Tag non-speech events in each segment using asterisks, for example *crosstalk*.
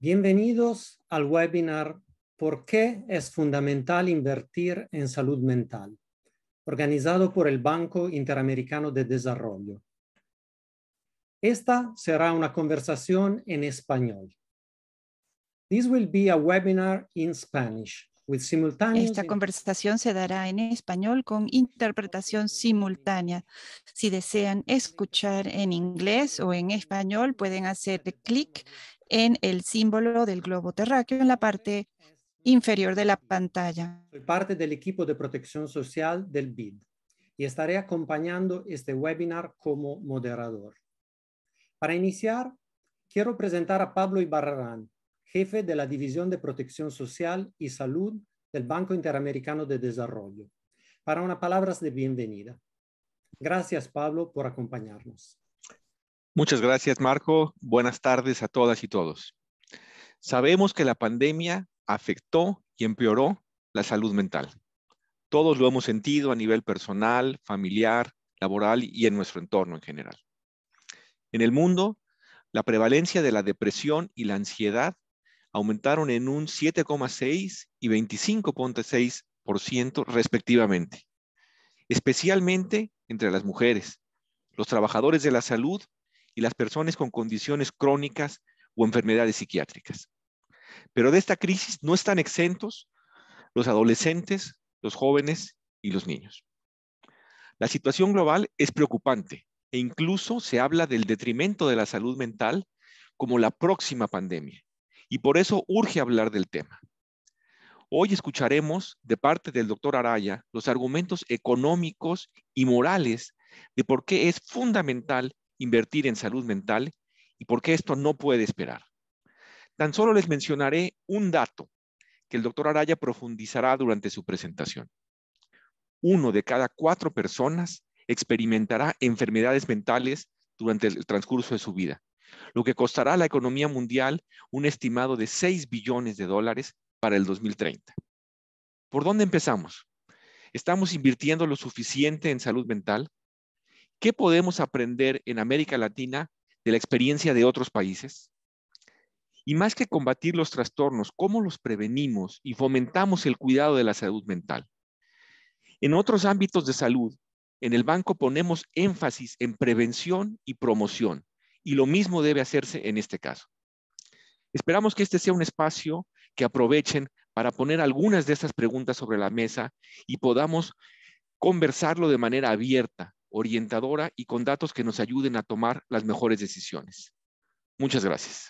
Bienvenidos al webinar ¿Por qué es fundamental invertir en salud mental? organizado por el Banco Interamericano de Desarrollo. Esta será una conversación en español. This will be a webinar in Spanish with simultaneous... Esta conversación se dará en español con interpretación simultánea. Si desean escuchar en inglés o en español, pueden hacer clic en el símbolo del globo terráqueo en la parte inferior de la pantalla. Soy parte del equipo de protección social del BID y estaré acompañando este webinar como moderador. Para iniciar, quiero presentar a Pablo Ibarrarán, jefe de la División de Protección Social y Salud del Banco Interamericano de Desarrollo, para unas palabras de bienvenida. Gracias, Pablo, por acompañarnos. Muchas gracias, Marco. Buenas tardes a todas y todos. Sabemos que la pandemia afectó y empeoró la salud mental. Todos lo hemos sentido a nivel personal, familiar, laboral y en nuestro entorno en general. En el mundo, la prevalencia de la depresión y la ansiedad aumentaron en un 7,6 y 25,6% respectivamente, especialmente entre las mujeres, los trabajadores de la salud y las personas con condiciones crónicas o enfermedades psiquiátricas. Pero de esta crisis no están exentos los adolescentes, los jóvenes y los niños. La situación global es preocupante e incluso se habla del detrimento de la salud mental como la próxima pandemia, y por eso urge hablar del tema. Hoy escucharemos de parte del doctor Araya los argumentos económicos y morales de por qué es fundamental invertir en salud mental y por qué esto no puede esperar. Tan solo les mencionaré un dato que el doctor Araya profundizará durante su presentación. Uno de cada cuatro personas experimentará enfermedades mentales durante el transcurso de su vida, lo que costará a la economía mundial un estimado de 6 billones de dólares para el 2030. ¿Por dónde empezamos? ¿Estamos invirtiendo lo suficiente en salud mental? ¿Qué podemos aprender en América Latina de la experiencia de otros países? Y más que combatir los trastornos, ¿cómo los prevenimos y fomentamos el cuidado de la salud mental? En otros ámbitos de salud, en el banco ponemos énfasis en prevención y promoción, y lo mismo debe hacerse en este caso. Esperamos que este sea un espacio que aprovechen para poner algunas de estas preguntas sobre la mesa y podamos conversarlo de manera abierta, orientadora y con datos que nos ayuden a tomar las mejores decisiones. Muchas gracias.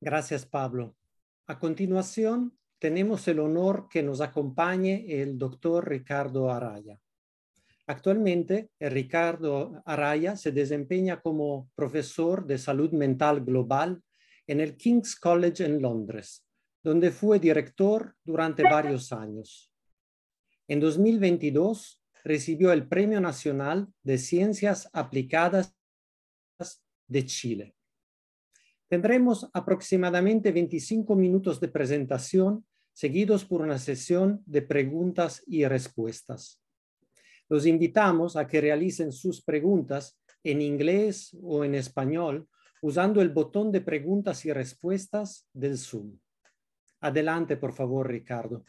Gracias, Pablo. A continuación, tenemos el honor que nos acompañe el doctor Ricardo Araya. Actualmente, Ricardo Araya se desempeña como profesor de salud mental global en el King's College en Londres, donde fue director durante varios años. En 2022 recibió el Premio Nacional de Ciencias Aplicadas de Chile. Tendremos aproximadamente 25 minutos de presentación seguidos por una sesión de preguntas y respuestas. Los invitamos a que realicen sus preguntas en inglés o en español usando el botón de preguntas y respuestas del Zoom. Adelante, por favor, Ricardo.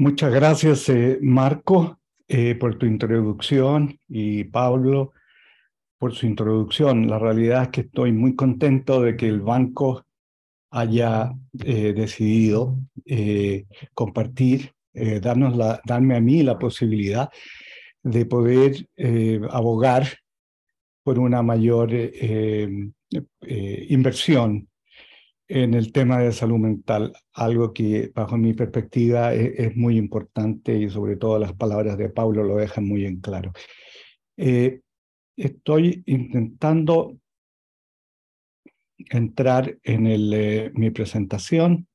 Muchas gracias, eh, Marco, eh, por tu introducción y Pablo por su introducción. La realidad es que estoy muy contento de que el banco haya eh, decidido compartir, darnos darme a mí la posibilidad de poder abogar por una mayor inversión en el tema de salud mental, algo que bajo mi perspectiva e-, es, muy importante y sobre todo las palabras de Pablo lo dejan muy en claro. Eh, estoy intentando entrar en el, eh, mi presentación.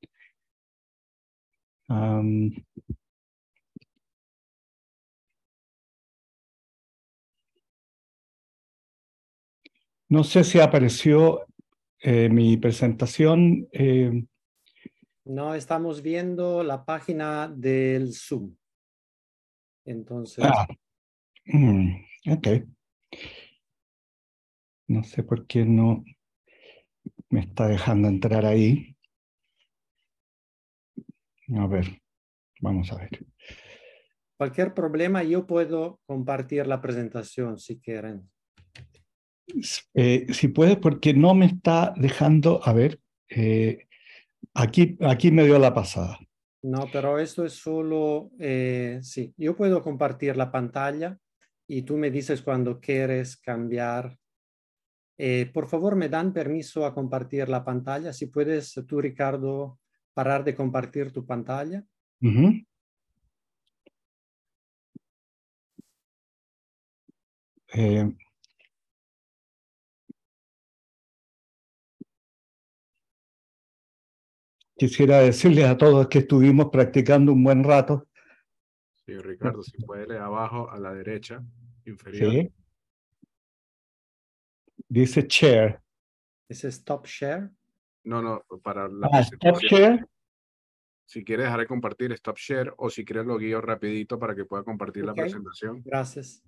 no sé si apareció eh, mi presentación. Eh, no estamos viendo la página del Zoom. Entonces. Ah, mm, no sé por qué no me está dejando entrar ahí. A ver, vamos a ver. Cualquier problema, yo puedo compartir la presentación si quieren eh, si puedes, porque no me está dejando, a ver, eh, aquí, aquí me dio la pasada. No, pero esto es solo, eh, sí, yo puedo compartir la pantalla y tú me dices cuando quieres cambiar. Eh, por favor, me dan permiso a compartir la pantalla. Si puedes tú, Ricardo, parar de compartir tu pantalla. quisiera decirles a todos que estuvimos practicando un buen rato. Sí, Ricardo, si puede, leer abajo a la derecha, inferior. Sí. Dice share. ¿Dice stop share? No, no, para la. Ah, stop share. Si quiere dejar de compartir, stop share, o si quiere lo guío rapidito para que pueda compartir la presentación. Gracias.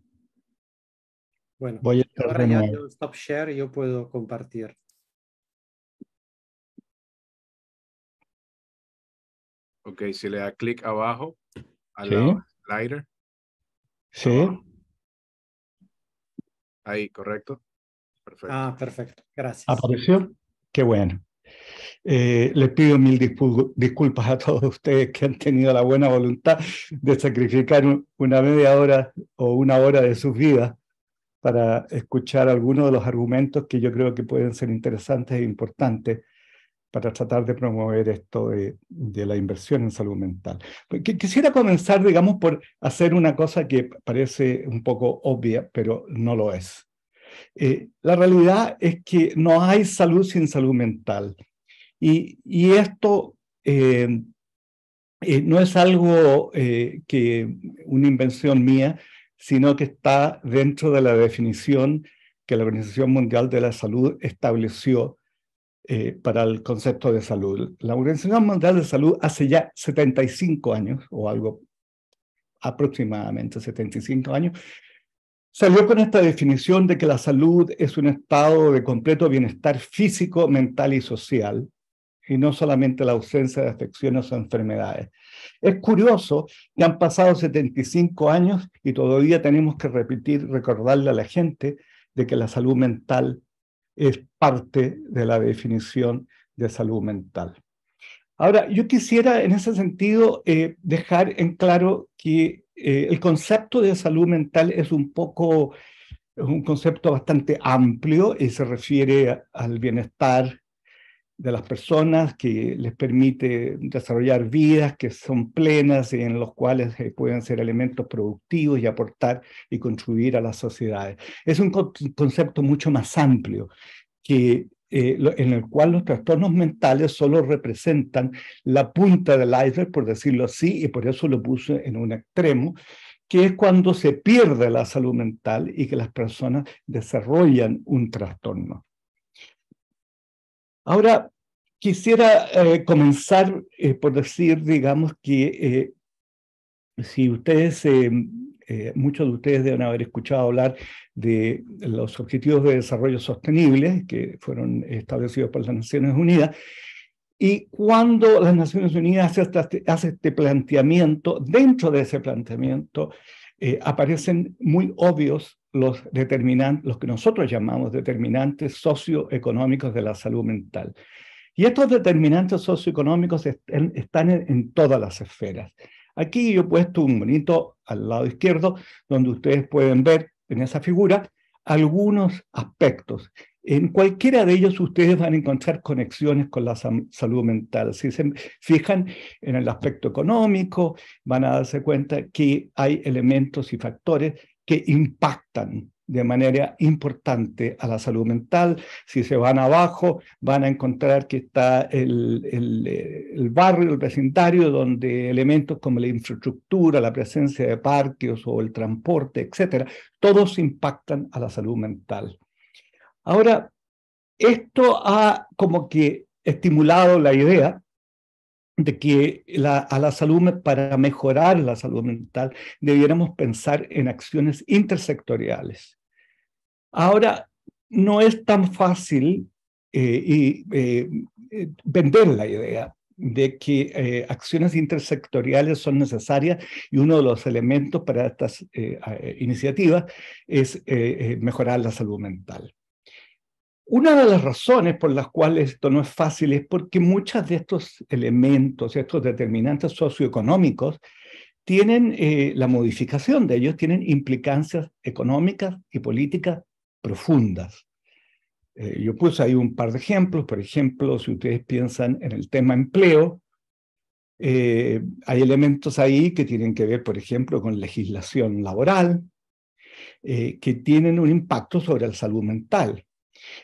Bueno, Voy a ahora ya stop share y yo puedo compartir. Ok, si le da clic abajo, al sí. slider. Sí. Ah. Ahí, correcto. Ah, perfecto. Gracias. ¿Apareció? Qué bueno. Eh, les pido mil disculpas a todos ustedes que han tenido la buena voluntad de sacrificar una media hora o una hora de sus vidas para escuchar algunos de los argumentos que yo creo que pueden ser interesantes e importantes para tratar de promover esto de, la inversión en salud mental. Pues, quisiera comenzar, digamos, por hacer una cosa que parece un poco obvia, pero no lo es. Eh, la realidad es que no hay salud sin salud mental. Y, esto eh, eh, no es algo que una invención mía, sino que está dentro de la definición que la Organización Mundial de la Salud estableció eh, para el concepto de salud. La Organización Mundial de Salud hace ya 75 años, o algo aproximadamente 75 años, salió con esta definición de que la salud es un estado de completo bienestar físico, mental y social, y no solamente la ausencia de afecciones o enfermedades. Es curioso que han pasado 75 años y todavía tenemos que repetir, recordarle a la gente de que la salud mental es parte de la definición de salud mental. Ahora, yo quisiera en ese sentido eh, dejar en claro que eh, el concepto de salud mental es un poco, un concepto bastante amplio y se refiere al bienestar de las personas, que les permite desarrollar vidas que son plenas y en los cuales eh, pueden ser elementos productivos y aportar y contribuir a las sociedades. Es un concepto mucho más amplio que eh, en el cual los trastornos mentales solo representan la punta del iceberg, por decirlo así, y por eso lo puse en un extremo, que es cuando se pierde la salud mental y que las personas desarrollan un trastorno. Ahora, quisiera eh, comenzar eh, por decir, digamos, que eh, si ustedes, muchos de ustedes deben haber escuchado hablar de los Objetivos de Desarrollo Sostenible que fueron establecidos por las Naciones Unidas, y cuando las Naciones Unidas hace, este, este planteamiento, dentro de ese planteamiento, aparecen muy obvios los, determinantes, los que nosotros llamamos determinantes socioeconómicos de la salud mental. Y estos determinantes socioeconómicos están en, todas las esferas. Aquí yo he puesto un bonito al lado izquierdo, donde ustedes pueden ver en esa figura algunos aspectos. En cualquiera de ellos ustedes van a encontrar conexiones con la salud mental. Si se fijan en el aspecto económico, van a darse cuenta que hay elementos y factores que impactan de manera importante a la salud mental. Si se van abajo, van a encontrar que está eh, el, barrio, el vecindario, donde elementos como la infraestructura, la presencia de parques o el transporte, etcétera, todos impactan a la salud mental. Ahora, esto ha como que estimulado la idea de que a la salud, para mejorar la salud mental, debiéramos pensar en acciones intersectoriales. Ahora, no es tan fácil eh, eh, vender la idea de que eh, acciones intersectoriales son necesarias y uno de los elementos para estas iniciativas es mejorar la salud mental. Una de las razones por las cuales esto no es fácil es porque muchos de estos elementos, estos determinantes socioeconómicos, tienen eh, la modificación de ellos, tienen implicancias económicas y políticas profundas. Eh, yo puse ahí un par de ejemplos, por ejemplo, si ustedes piensan en el tema empleo, eh, hay elementos ahí que tienen que ver, por ejemplo, con legislación laboral, que tienen un impacto sobre la salud mental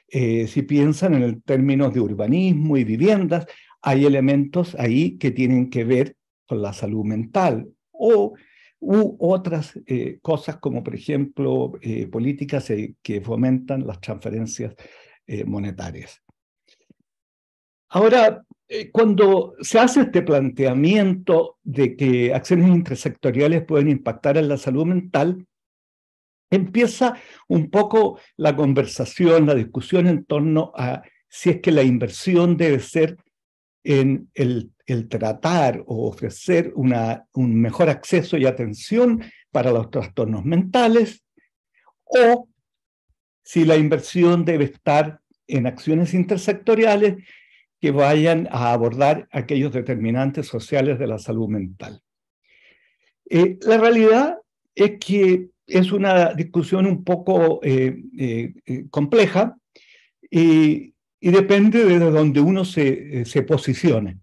eh, si piensan en el términos de urbanismo y viviendas, hay elementos ahí que tienen que ver con la salud mental o u otras eh, cosas como, por ejemplo, eh, políticas que fomentan las transferencias monetarias. Ahora, cuando se hace este planteamiento de que acciones intersectoriales pueden impactar en la salud mental, empieza un poco la conversación, la discusión en torno a si es que la inversión debe ser en el, tratar o ofrecer un mejor acceso y atención para los trastornos mentales o si la inversión debe estar en acciones intersectoriales que vayan a abordar aquellos determinantes sociales de la salud mental. Eh, la realidad es que es una discusión un poco eh, eh, eh, compleja y, depende de donde uno se, posicione.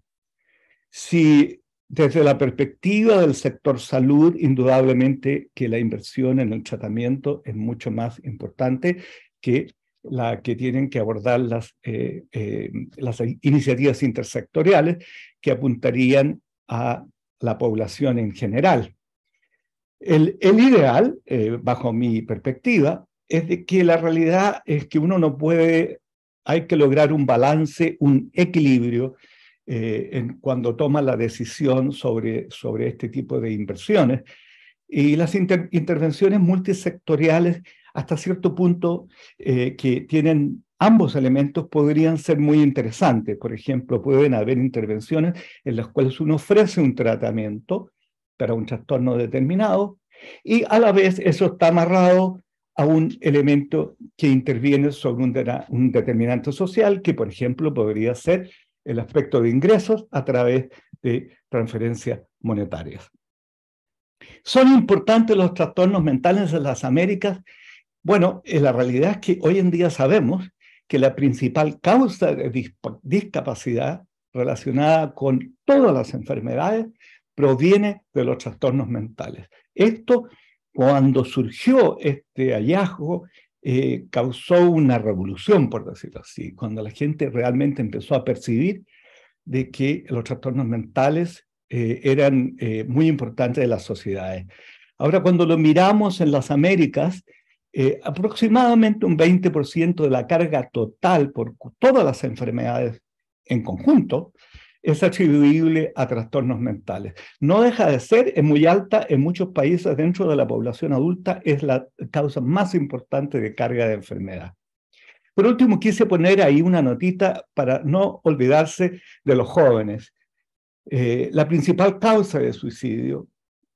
Si desde la perspectiva del sector salud, indudablemente que la inversión en el tratamiento es mucho más importante que la que tienen que abordar las, las iniciativas intersectoriales que apuntarían a la población en general. El, ideal, eh, bajo mi perspectiva, es de que la realidad es que uno no puede, hay que lograr un balance, un equilibrio eh, en, cuando toma la decisión sobre, sobre este tipo de inversiones. Y las intervenciones multisectoriales, hasta cierto punto, eh, que tienen ambos elementos, podrían ser muy interesantes. Por ejemplo, pueden haber intervenciones en las cuales uno ofrece un tratamiento para un trastorno determinado, y a la vez eso está amarrado a un elemento que interviene sobre un, determinante social, que por ejemplo podría ser el aspecto de ingresos a través de transferencias monetarias. ¿Son importantes los trastornos mentales en las Américas? Bueno, eh, la realidad es que hoy en día sabemos que la principal causa de discapacidad relacionada con todas las enfermedades proviene de los trastornos mentales. Esto, cuando surgió este hallazgo, eh, causó una revolución, por decirlo así, cuando la gente realmente empezó a percibir de que los trastornos mentales eh, eran eh, muy importantes en las sociedades. Ahora, cuando lo miramos en las Américas, aproximadamente un 20% de la carga total por todas las enfermedades en conjunto es atribuible a trastornos mentales. No deja de ser, es muy alta en muchos países dentro de la población adulta, es la causa más importante de carga de enfermedad. Por último, quise poner ahí una notita para no olvidarse de los jóvenes. Eh, la principal causa de suicidio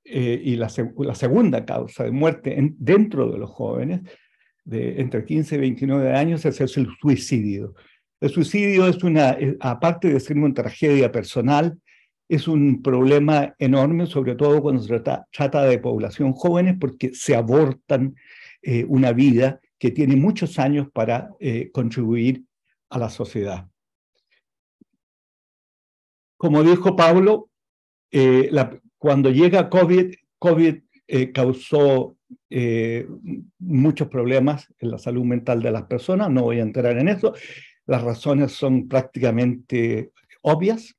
eh, y la, segunda causa de muerte dentro de los jóvenes de entre 15 y 29 años es el suicidio. El suicidio es una, eh, aparte de ser una tragedia personal, es un problema enorme, sobre todo cuando se trata, de población jóvenes, porque se abortan eh, una vida que tiene muchos años para eh, contribuir a la sociedad. Como dijo Pablo, cuando llega COVID, COVID causó muchos problemas en la salud mental de las personas, no voy a entrar en eso, las razones son prácticamente obvias,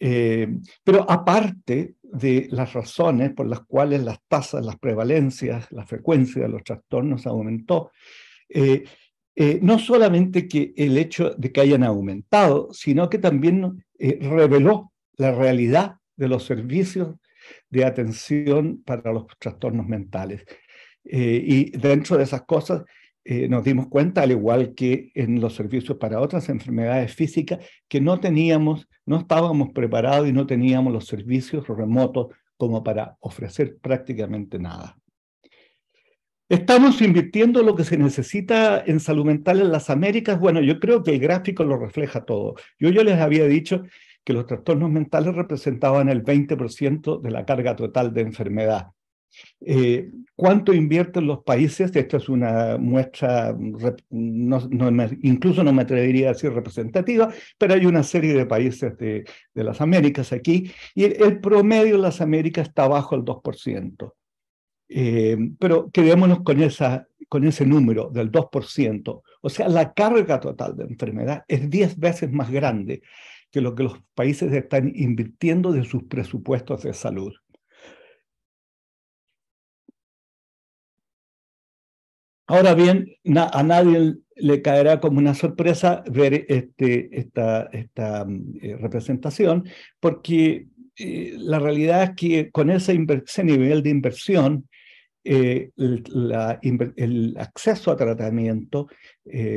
eh, pero aparte de las razones por las cuales las tasas, las prevalencias, la frecuencia de los trastornos aumentó, eh, eh, no solamente que el hecho de que hayan aumentado, sino que también reveló la realidad de los servicios de atención para los trastornos mentales. y dentro de esas cosas eh, nos dimos cuenta, al igual que en los servicios para otras enfermedades físicas, que no teníamos, no estábamos preparados y no teníamos los servicios remotos como para ofrecer prácticamente nada. Estamos invirtiendo lo que se necesita en salud mental en las Américas. Bueno, yo creo que el gráfico lo refleja todo. Yo ya les había dicho que los trastornos mentales representaban el 20% de la carga total de enfermedad. Eh, ¿Cuánto invierten los países? Esta es una muestra, incluso no me atrevería a decir representativa, pero hay una serie de países de, las Américas aquí, y el, promedio de las Américas está bajo el 2%. Eh, pero quedémonos con, esa, con ese número del 2%. O sea, la carga total de enfermedad es 10 veces más grande que lo que los países están invirtiendo de sus presupuestos de salud. Ahora bien, a nadie le caerá como una sorpresa ver este, esta, mm, eh, representación, porque eh, la realidad es que con ese, nivel de inversión, eh, el, acceso a tratamiento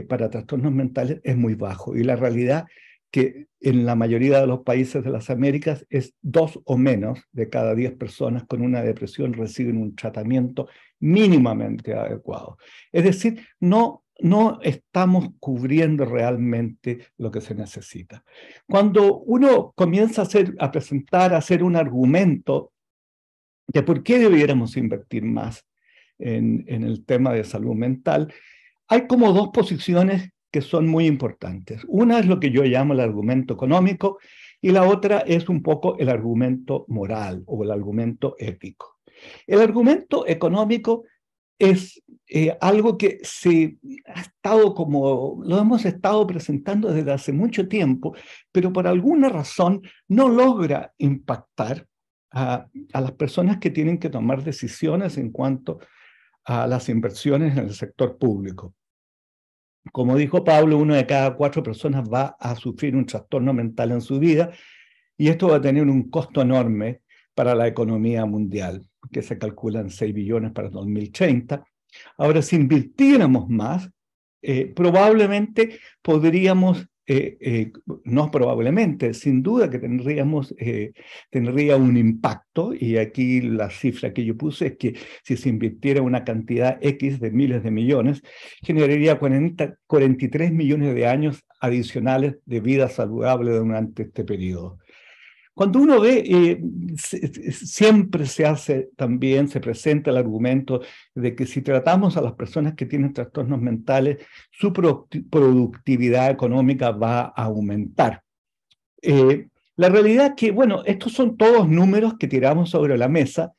para trastornos mentales es muy bajo y la realidad que en la mayoría de los países de las Américas es dos o menos de cada diez personas con una depresión reciben un tratamiento mínimamente adecuado. Es decir, no, no estamos cubriendo realmente lo que se necesita. Cuando uno comienza a, hacer, presentar, a hacer un argumento de por qué debiéramos invertir más en el tema de salud mental, hay como dos posiciones que son muy importantes. Una es lo que yo llamo el argumento económico y la otra es un poco el argumento moral o el argumento ético. El argumento económico es eh, algo que se ha estado como, lo hemos estado presentando desde hace mucho tiempo, pero por alguna razón no logra impactar a, las personas que tienen que tomar decisiones en cuanto a las inversiones en el sector público. Como dijo Pablo, uno de cada cuatro personas va a sufrir un trastorno mental en su vida y esto va a tener un costo enorme para la economía mundial, que se calculan 6 billones para 2030. Ahora, si invirtiéramos más, eh, probablemente podríamos, eh, eh, no probablemente, sin duda que tendríamos, tendría un impacto, y aquí la cifra que yo puse es que si se invirtiera una cantidad X de miles de millones, generaría 43 millones de años adicionales de vida saludable durante este periodo. Cuando uno ve, eh, siempre se hace también, se presenta el argumento de que si tratamos a las personas que tienen trastornos mentales, su productividad económica va a aumentar. Eh, la realidad es que, bueno, estos son todos números que tiramos sobre la mesa,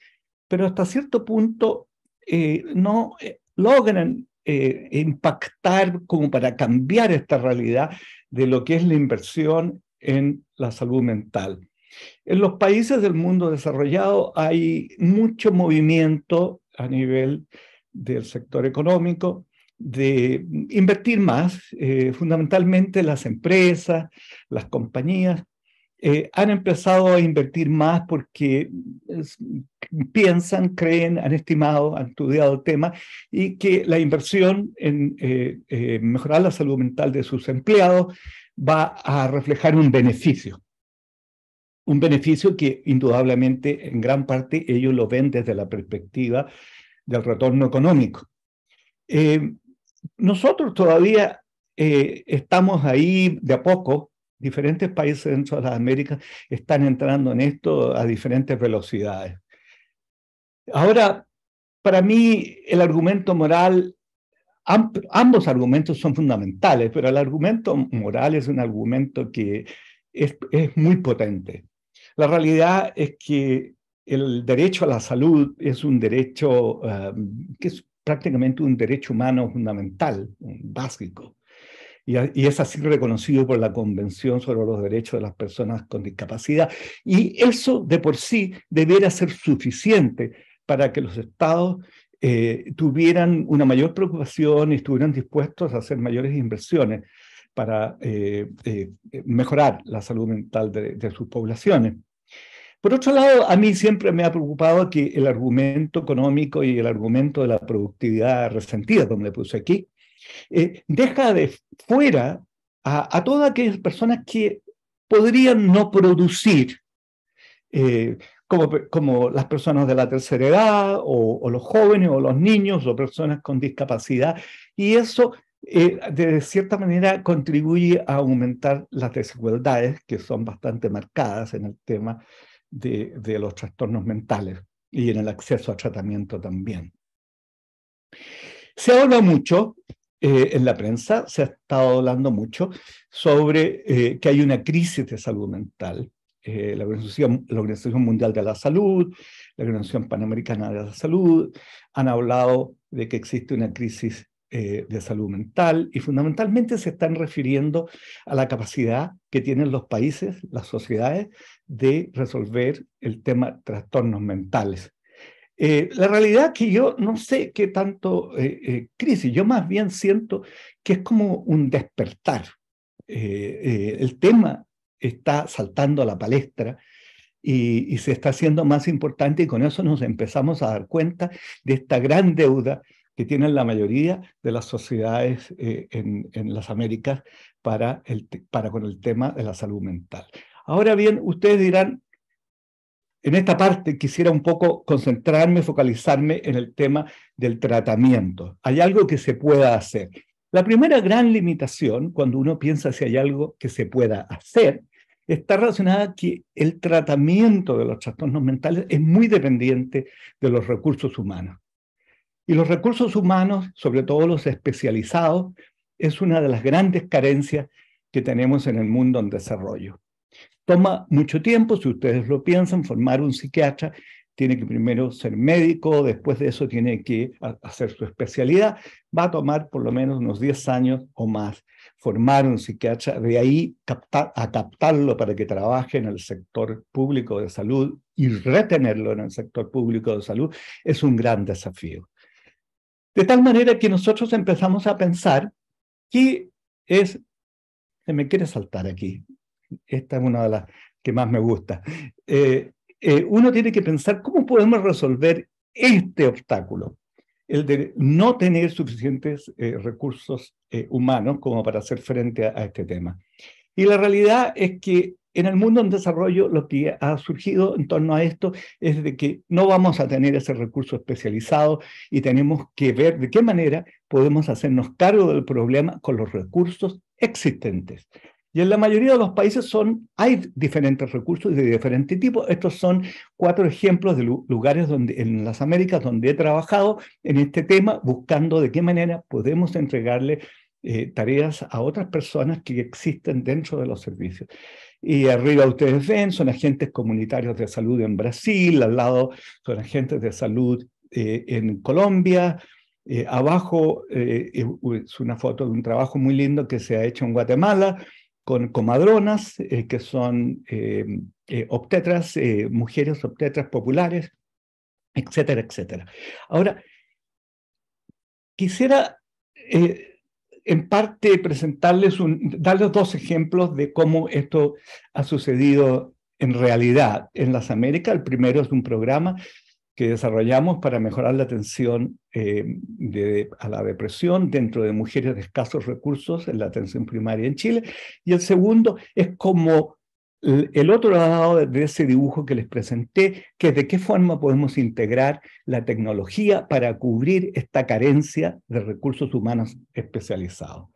pero hasta cierto punto eh, no logran impactar como para cambiar esta realidad de lo que es la inversión en la salud mental. En los países del mundo desarrollado hay mucho movimiento a nivel del sector económico de invertir más, eh, fundamentalmente las empresas, las compañías, eh, han empezado a invertir más porque piensan, creen, han estimado, han estudiado el tema y que la inversión en eh, mejorar la salud mental de sus empleados va a reflejar un beneficio un beneficio que indudablemente en gran parte ellos lo ven desde la perspectiva del retorno económico. Eh, nosotros todavía eh, estamos ahí de a poco, diferentes países dentro de las Américas están entrando en esto a diferentes velocidades. Ahora, para mí el argumento moral, ambos argumentos son fundamentales, pero el argumento moral es un argumento que es muy potente. La realidad es que el derecho a la salud es un derecho um, que es prácticamente un derecho humano fundamental, básico, y, es así reconocido por la Convención sobre los Derechos de las Personas con Discapacidad. Y eso de por sí debiera ser suficiente para que los estados eh, tuvieran una mayor preocupación y estuvieran dispuestos a hacer mayores inversiones para eh, eh, eh, mejorar la salud mental de, sus poblaciones. Por otro lado, a mí siempre me ha preocupado que el argumento económico y el argumento de la productividad resentida, como le puse aquí, deja de fuera a, todas aquellas personas que podrían no producir, como, como, las personas de la tercera edad, o, o los jóvenes, o los niños, o personas con discapacidad, y eso eh, de cierta manera contribuye a aumentar las desigualdades que son bastante marcadas en el tema de, los trastornos mentales y en el acceso a tratamiento también. Se habla mucho eh, en la prensa, se ha estado hablando mucho sobre eh, que hay una crisis de salud mental. la, Organización, la Organización Mundial de la Salud, la Organización Panamericana de la Salud, han hablado de que existe una crisis eh, de salud mental y fundamentalmente se están refiriendo a la capacidad que tienen los países, las sociedades, de resolver el tema trastornos mentales. Eh, la realidad que yo no sé qué tanto eh, crisis, yo más bien siento que es como un despertar. el tema está saltando a la palestra, y, se está haciendo más importante y con eso nos empezamos a dar cuenta de esta gran deuda que tienen la mayoría de las sociedades eh, en, las Américas para, el, para con el tema de la salud mental. Ahora bien, ustedes dirán, en esta parte quisiera un poco concentrarme, focalizarme en el tema del tratamiento. Hay algo que se pueda hacer. La primera gran limitación, cuando uno piensa si hay algo que se pueda hacer, está relacionada que el tratamiento de los trastornos mentales es muy dependiente de los recursos humanos. Y los recursos humanos, sobre todo los especializados, es una de las grandes carencias que tenemos en el mundo en desarrollo. Toma mucho tiempo, si ustedes lo piensan, formar un psiquiatra. Tiene que primero ser médico, después de eso tiene que hacer su especialidad. Va a tomar por lo menos unos 10 años o más formar un psiquiatra, de ahí a captarlo para que trabaje en el sector público de salud y retenerlo en el sector público de salud, es un gran desafío. De tal manera que nosotros empezamos a pensar que es, se me quiere saltar aquí, esta es una de las que más me gusta, eh, eh, uno tiene que pensar cómo podemos resolver este obstáculo, el de no tener suficientes eh, recursos humanos como para hacer frente a este tema. Y la realidad es que en el mundo en desarrollo lo que ha surgido en torno a esto es de que no vamos a tener ese recurso especializado y tenemos que ver de qué manera podemos hacernos cargo del problema con los recursos existentes. Y en la mayoría de los países son, hay diferentes recursos de diferente tipo. Estos son cuatro ejemplos de lugares donde, en las Américas donde he trabajado en este tema, buscando de qué manera podemos entregarle eh, tareas a otras personas que existen dentro de los servicios y arriba ustedes ven, son agentes comunitarios de salud en Brasil, al lado son agentes de salud eh, en Colombia, eh, abajo eh, es una foto de un trabajo muy lindo que se ha hecho en Guatemala con comadronas, que son obstetras, mujeres obstetras populares, etcétera, etcétera. Ahora, quisiera en parte presentarles darles dos ejemplos de cómo esto ha sucedido en realidad en las Américas. El primero es un programa que desarrollamos para mejorar la atención eh, a la depresión dentro de mujeres de escasos recursos en la atención primaria en Chile. Y el segundo es como el otro lado de ese dibujo que les presenté, que es de qué forma podemos integrar la tecnología para cubrir esta carencia de recursos humanos especializados.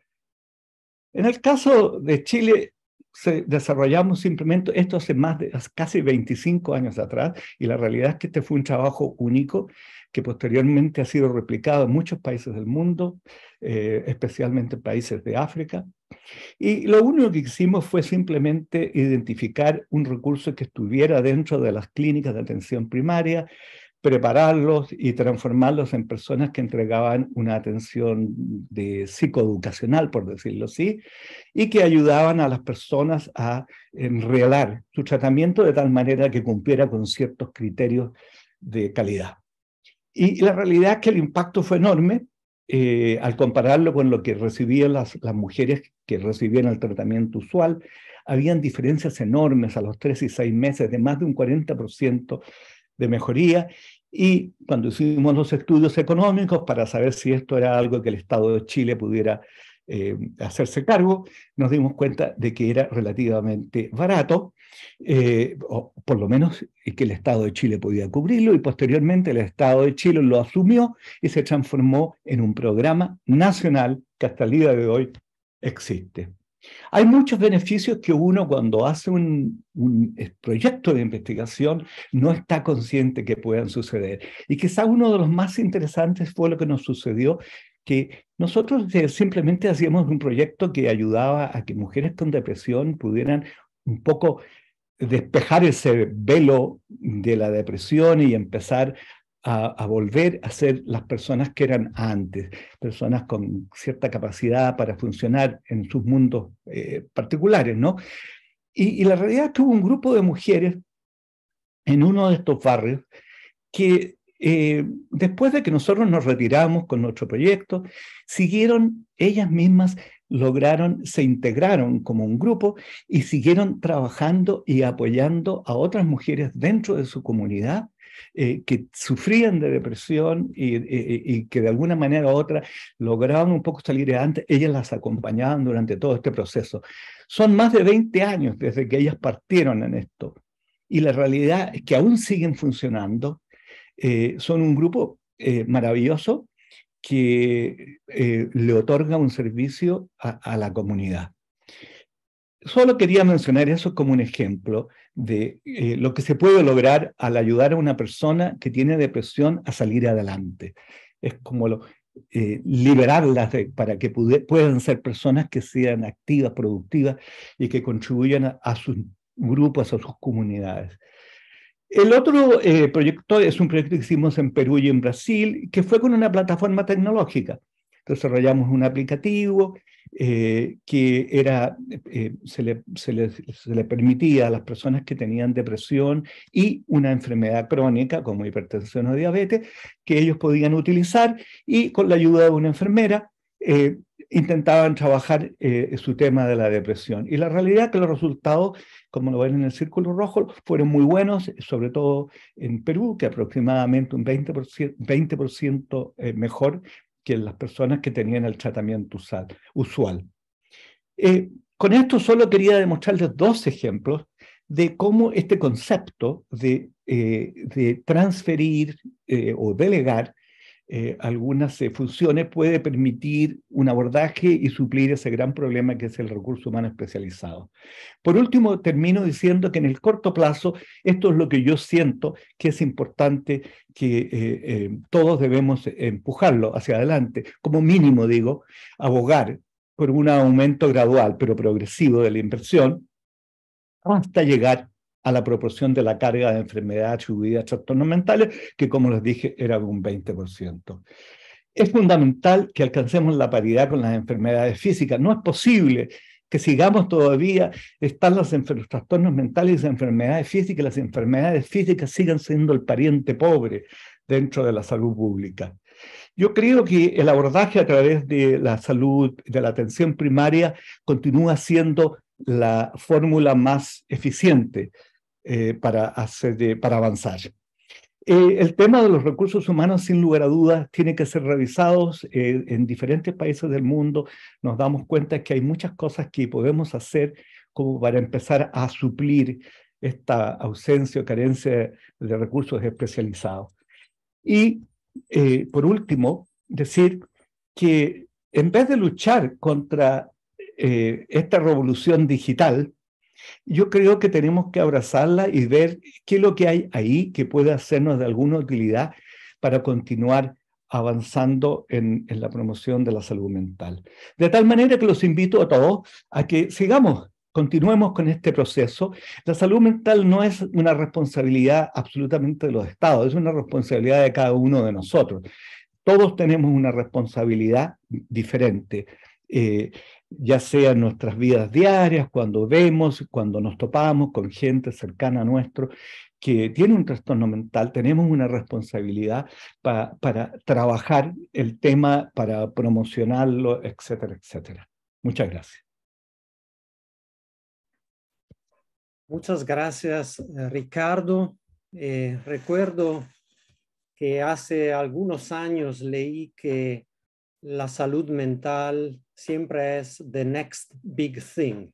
En el caso de Chile, se desarrollamos simplemente esto hace más casi 25 años atrás y la realidad es que este fue un trabajo único que posteriormente ha sido replicado en muchos países del mundo, eh, especialmente en países de África. Y lo único que hicimos fue simplemente identificar un recurso que estuviera dentro de las clínicas de atención primaria, prepararlos y transformarlos en personas que entregaban una atención de psicoeducacional, por decirlo así, y que ayudaban a las personas a enredar eh, su tratamiento de tal manera que cumpliera con ciertos criterios de calidad. Y la realidad es que el impacto fue enorme eh, al compararlo con lo que recibían las, las, mujeres que recibían el tratamiento usual, habían diferencias enormes a los tres y seis meses de más de un 40% de mejoría. Y cuando hicimos los estudios económicos para saber si esto era algo que el Estado de Chile pudiera eh, hacerse cargo, nos dimos cuenta de que era relativamente barato, eh, o por lo menos que el Estado de Chile podía cubrirlo, y posteriormente el Estado de Chile lo asumió y se transformó en un programa nacional que hasta el día de hoy existe. Hay muchos beneficios que uno cuando hace un, un, proyecto de investigación no está consciente que puedan suceder. Y quizá uno de los más interesantes fue lo que nos sucedió, que nosotros eh, simplemente hacíamos un proyecto que ayudaba a que mujeres con depresión pudieran un poco despejar ese velo de la depresión y empezar a, volver a ser las personas que eran antes, personas con cierta capacidad para funcionar en sus mundos eh, particulares, ¿no? Y, y, la realidad es que hubo un grupo de mujeres en uno de estos barrios que eh, después de que nosotros nos retiramos con nuestro proyecto, siguieron ellas mismas, lograron, se integraron como un grupo y siguieron trabajando y apoyando a otras mujeres dentro de su comunidad eh, que sufrían de depresión y, eh, y, que de alguna manera u otra lograban un poco salir adelante, ellas las acompañaban durante todo este proceso. Son más de 20 años desde que ellas partieron en esto. Y la realidad es que aún siguen funcionando, eh, son un grupo eh, maravilloso que eh, le otorga un servicio a, la comunidad. Solo quería mencionar eso como un ejemplo de lo que se puede lograr al ayudar a una persona que tiene depresión a salir adelante. Es como liberarlas para que puedan ser personas que sean activas, productivas y que contribuyan a, a sus grupos, a sus comunidades. El otro eh, proyecto es un proyecto que hicimos en Perú y en Brasil, que fue con una plataforma tecnológica. Desarrollamos un aplicativo eh, que era, eh, se, le, permitía a las personas que tenían depresión y una enfermedad crónica como hipertensión o diabetes, que ellos podían utilizar y con la ayuda de una enfermera intentaban trabajar eh, su tema de la depresión. Y la realidad es que los resultados, como lo ven en el círculo rojo, fueron muy buenos, sobre todo en Perú, que aproximadamente un 20%, eh, mejor que las personas que tenían el tratamiento usual. Eh, con esto solo quería demostrarles dos ejemplos de cómo este concepto de transferir o delegar eh, algunas eh, funciones puede permitir un abordaje y suplir ese gran problema que es el recurso humano especializado. Por último, termino diciendo que en el corto plazo, esto es lo que yo siento que es importante que eh, todos debemos empujarlo hacia adelante, como mínimo digo, abogar por un aumento gradual pero progresivo de la inversión hasta llegar a la proporción de la carga de enfermedades atribuida a trastornos mentales, que como les dije era un 20%. Es fundamental que alcancemos la paridad con las enfermedades físicas. No es posible que sigamos todavía, están los, los trastornos mentales y las enfermedades físicas, las enfermedades físicas sigan siendo el pariente pobre dentro de la salud pública. Yo creo que el abordaje a través de la salud, de la atención primaria, continúa siendo la fórmula más eficiente. Eh, para, hacer, eh, para avanzar. Eh, el tema de los recursos humanos, sin lugar a dudas, tiene que ser revisados en diferentes países del mundo. Nos damos cuenta que hay muchas cosas que podemos hacer como para empezar a suplir esta ausencia o carencia de recursos especializados. Y, por último, decir que en vez de luchar contra esta revolución digital, yo creo que tenemos que abrazarla y ver qué es lo que hay ahí que puede hacernos de alguna utilidad para continuar avanzando en, la promoción de la salud mental. De tal manera que los invito a todos a que sigamos, continuemos con este proceso. La salud mental no es una responsabilidad absolutamente de los estados, es una responsabilidad de cada uno de nosotros. Todos tenemos una responsabilidad diferente. Eh, ya sea en nuestras vidas diarias, cuando vemos, cuando nos topamos con gente cercana a nuestro que tiene un trastorno mental, tenemos una responsabilidad para trabajar el tema, para promocionarlo, etcétera, etcétera. Muchas gracias. Muchas gracias, eh, Ricardo. Eh, recuerdo que hace algunos años leí que la salud mental siempre es the next big thing,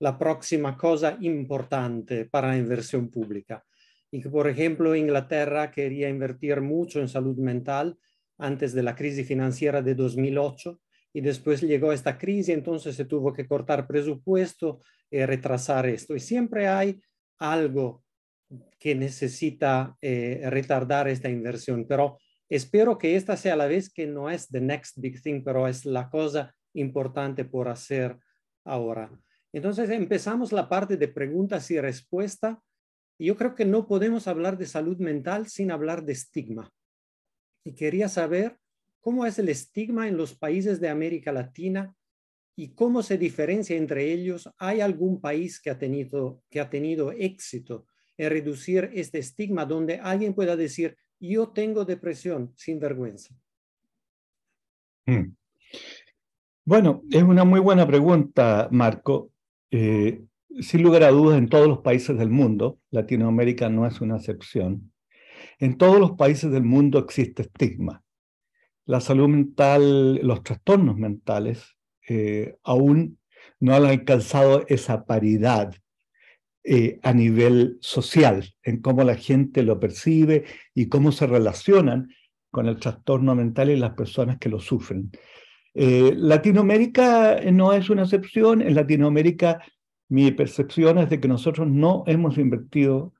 la próxima cosa importante para la inversión pública. Y por ejemplo, Inglaterra quería invertir mucho en salud mental antes de la crisis financiera de 2008 y después llegó esta crisis, entonces se tuvo que cortar presupuesto y eh, retrasar esto. Y siempre hay algo que necesita eh, retardar esta inversión, pero Espero que esta sea la vez que no es the next big thing, pero es la cosa importante por hacer ahora. Entonces empezamos la parte de preguntas y respuesta. Yo creo que no podemos hablar de salud mental sin hablar de estigma. Y quería saber cómo es el estigma en los países de América Latina y cómo se diferencia entre ellos. ¿Hay algún país que ha tenido, que ha tenido éxito en reducir este estigma donde alguien pueda decir, yo tengo depresión, sin vergüenza. Hmm. Bueno, es una muy buena pregunta, Marco. Eh, sin lugar a dudas, en todos los países del mundo, Latinoamérica no es una excepción, en todos los países del mundo existe estigma. La salud mental, los trastornos mentales, eh, aún no han alcanzado esa paridad eh, a nivel social, en cómo la gente lo percibe y cómo se relacionan con el trastorno mental y las personas que lo sufren. Eh, Latinoamérica eh, no es una excepción. En Latinoamérica mi percepción es de que nosotros no hemos invertido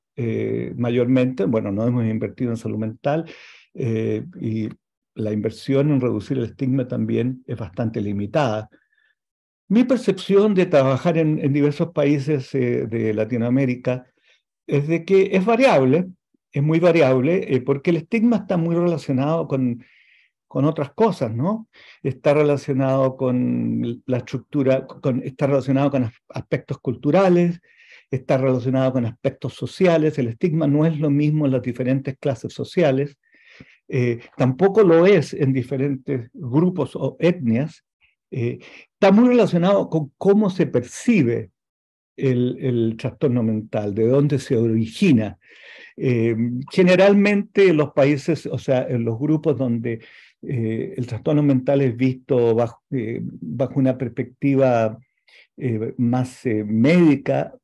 mayormente, bueno, no hemos invertido en salud mental y la inversión en reducir el estigma también es bastante limitada. Mi percepción de trabajar en, diversos países eh, de Latinoamérica es de que es variable, es muy variable, eh, porque el estigma está muy relacionado con, con otras cosas, ¿no? Está relacionado con la estructura, está relacionado con aspectos culturales, está relacionado con aspectos sociales. El estigma no es lo mismo en las diferentes clases sociales, eh, tampoco lo es en diferentes grupos o etnias. Eh, está muy relacionado con cómo se percibe el, trastorno mental, de dónde se origina. Eh, generalmente los países, o sea, en los grupos donde eh, el trastorno mental es visto bajo, una perspectiva más médica,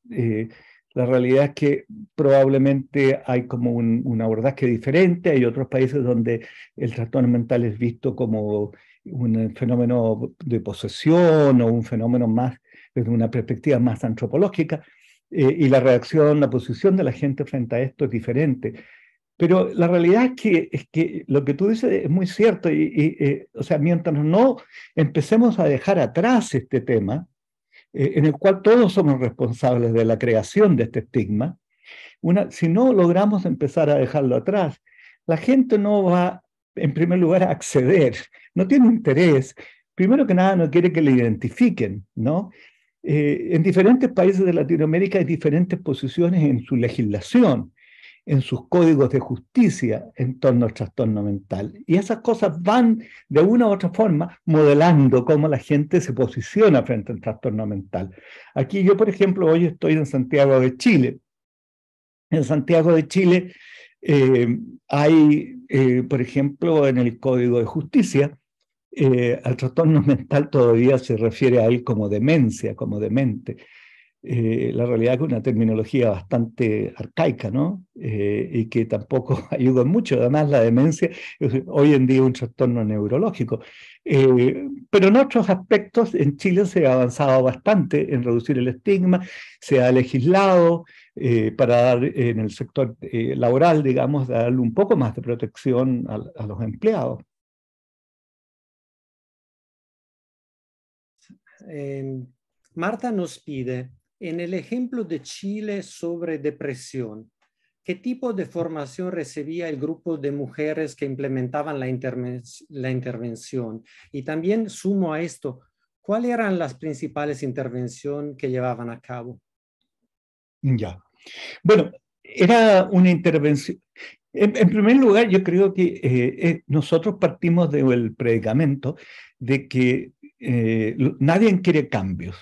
la realidad es que probablemente hay como un, un, abordaje diferente, hay otros países donde el trastorno mental es visto como un eh, fenómeno de posesión o un fenómeno más desde una perspectiva más antropológica, eh, y la reacción, la posición de la gente frente a esto es diferente. Pero la realidad es que, es que lo que tú dices es muy cierto, y, eh, o sea, mientras no empecemos a dejar atrás este tema, en el cual todos somos responsables de la creación de este estigma, si no logramos empezar a dejarlo atrás, la gente no va a en primer lugar, acceder. No tiene interés. Primero que nada, no quiere que le identifiquen, ¿no? Eh, en diferentes países de Latinoamérica hay diferentes posiciones en su legislación, en sus códigos de justicia en torno al trastorno mental. Y esas cosas van, de una u otra forma, modelando cómo la gente se posiciona frente al trastorno mental. Aquí yo, por ejemplo, hoy estoy en Santiago de Chile. En Santiago de Chile eh, hay, eh, por ejemplo, en el Código de Justicia, eh, al trastorno mental todavía se refiere a él como demencia, como demente. Eh, la realidad es que una terminología bastante arcaica, ¿no? y que tampoco *laughs* ayuda mucho. Además, la demencia es hoy en día un trastorno neurológico. pero en otros aspectos, en Chile se ha avanzado bastante en reducir el estigma, se ha legislado, eh, para dar en el sector eh, laboral, digamos, darle un poco más de protección a, los empleados. Em, Marta nos pide, en el ejemplo de Chile sobre depresión, ¿Qué tipo de formación recibía el grupo de mujeres que implementaban la, intervención? Y también sumo a esto, ¿cuáles eran las principales intervenciones que llevaban a cabo? Bueno, era una intervención. En, primer lugar, yo creo que eh, eh, nosotros partimos del predicamento de que eh, nadie quiere cambios.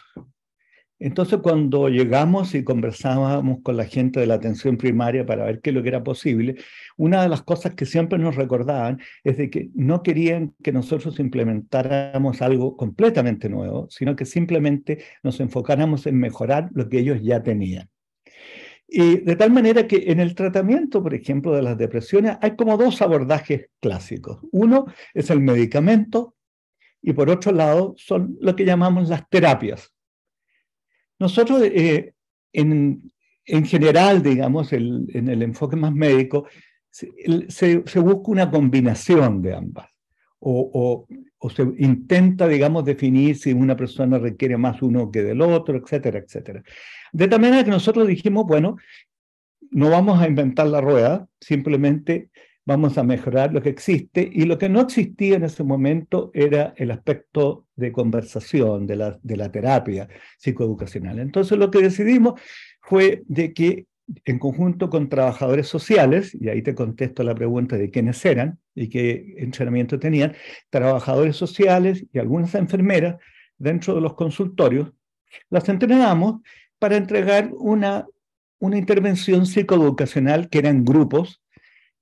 Entonces, cuando llegamos y conversábamos con la gente de la atención primaria para ver qué es lo que era posible, una de las cosas que siempre nos recordaban es de que no querían que nosotros implementáramos algo completamente nuevo, sino que simplemente nos enfocáramos en mejorar lo que ellos ya tenían. Y de tal manera que en el tratamiento, por ejemplo, de las depresiones hay como dos abordajes clásicos. Uno es el medicamento y por otro lado son lo que llamamos las terapias. Nosotros eh, en, en, general, digamos, en el enfoque más médico, se, busca una combinación de ambas. O, o o se intenta, digamos, definir si una persona requiere más uno que del otro, etcétera, etcétera. De tal manera que nosotros dijimos, bueno, no vamos a inventar la rueda, simplemente vamos a mejorar lo que existe y lo que no existía en ese momento era el aspecto de conversación, de la, de la terapia psicoeducacional. Entonces lo que decidimos fue de que en conjunto con trabajadores sociales, y ahí te contesto la pregunta de quiénes eran y qué entrenamiento tenían, trabajadores sociales y algunas enfermeras dentro de los consultorios, las entrenamos para entregar una, una intervención psicoeducacional que eran grupos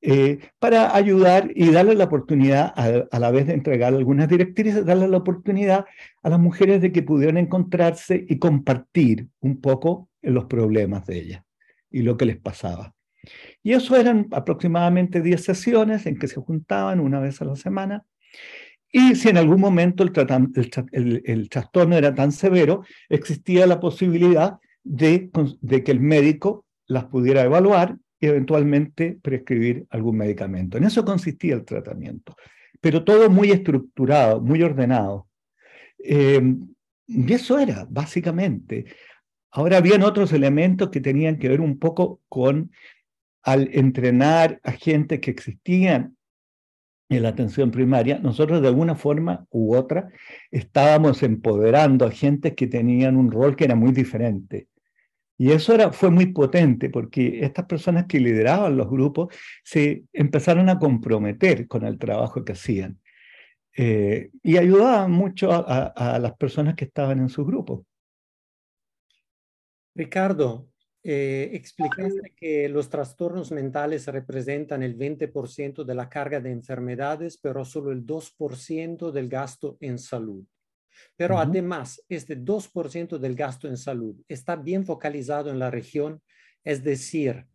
eh, para ayudar y darle la oportunidad, a, a, la vez de entregar algunas directrices, darle la oportunidad a las mujeres de que pudieran encontrarse y compartir un poco los problemas de ellas y lo que les pasaba. Y eso eran aproximadamente 10 sesiones en que se juntaban una vez a la semana. Y si en algún momento el, el, trastorno era tan severo, existía la posibilidad de, que el médico las pudiera evaluar y eventualmente prescribir algún medicamento. En eso consistía el tratamiento, pero todo muy estructurado, muy ordenado. Eh, y eso era, básicamente. Ahora habían otros elementos que tenían que ver un poco con al entrenar a gente que existía en la atención primaria, nosotros de alguna forma u otra estábamos empoderando a gente que tenían un rol que era muy diferente. Y eso era, fue muy potente porque estas personas que lideraban los grupos se empezaron a comprometer con el trabajo que hacían eh, y ayudaban mucho a las personas que estaban en sus grupos. Ricardo, eh, que los trastornos mentales representan el 20% de la carga de enfermedades, pero solo el 2% del gasto en salud. Pero además, este 2% del gasto en salud está bien focalizado en la región, es decir,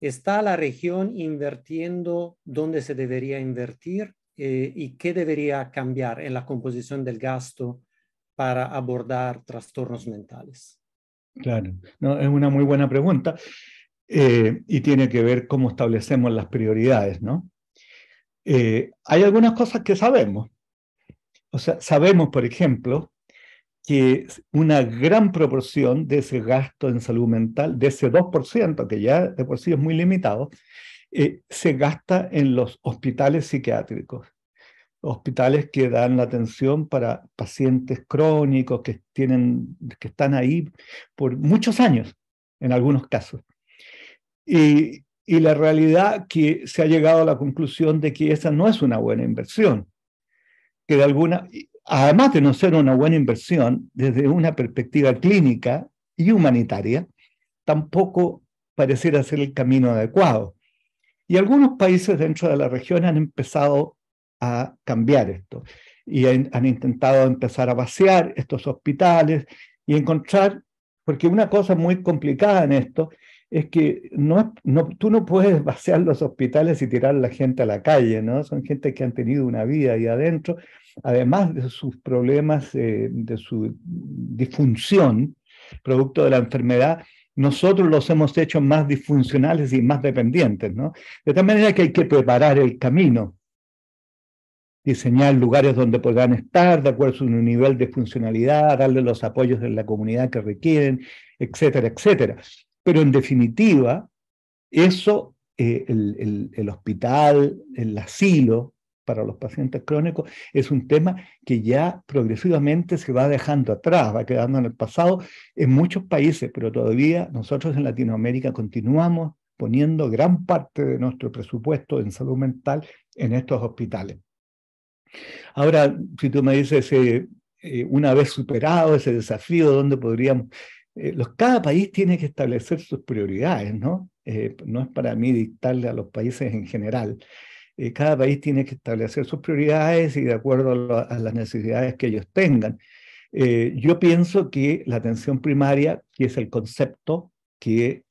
¿está la región invirtiendo donde se debería invertir eh, y qué debería cambiar en la composición del gasto para abordar trastornos mentales? Claro, no, es una muy buena pregunta eh, y tiene que ver cómo establecemos las prioridades, ¿no? Eh, hay algunas cosas que sabemos. O sea, sabemos, por ejemplo, que una gran proporción de ese gasto en salud mental, de ese 2%, que ya de por sí es muy limitado, eh, se gasta en los hospitales psiquiátricos hospitales que dan la atención para pacientes crónicos que, tienen, que están ahí por muchos años, en algunos casos. Y, la realidad que se ha llegado a la conclusión de que esa no es una buena inversión, que alguna, además de no ser una buena inversión desde una perspectiva clínica y humanitaria, tampoco pareciera ser el camino adecuado. Y algunos países dentro de la región han empezado a cambiar esto. Y han, intentado empezar a vaciar estos hospitales y encontrar, porque una cosa muy complicada en esto es que no, no, tú no puedes *laughs* vaciar los hospitales y tirar a la gente a la calle, ¿no? Son gente que han tenido una vida ahí adentro, además de sus problemas, eh, de su disfunción, producto de la enfermedad, nosotros los hemos hecho más disfuncionales y más dependientes, ¿no? De tal manera que hay que preparar el camino diseñar lugares donde puedan estar de acuerdo a su nivel de funcionalidad, darle los apoyos de la comunidad que requieren, etcétera, etcétera. Pero en definitiva, eso, eh, el, el hospital, el asilo para los pacientes crónicos, es un tema que ya progresivamente se va dejando atrás, va quedando en el pasado en muchos países, pero todavía nosotros en Latinoamérica continuamos poniendo gran parte de nuestro presupuesto en salud mental en estos hospitales. Ahora, si tú me dices, eh, eh, una vez superado ese desafío, ¿dónde podríamos...? Eh, los, cada país tiene que establecer sus prioridades, ¿no? no es para mí dictarle a los países en general. cada país tiene que establecer sus prioridades y de acuerdo a, las necesidades que ellos tengan. yo pienso que la atención primaria, que es el concepto que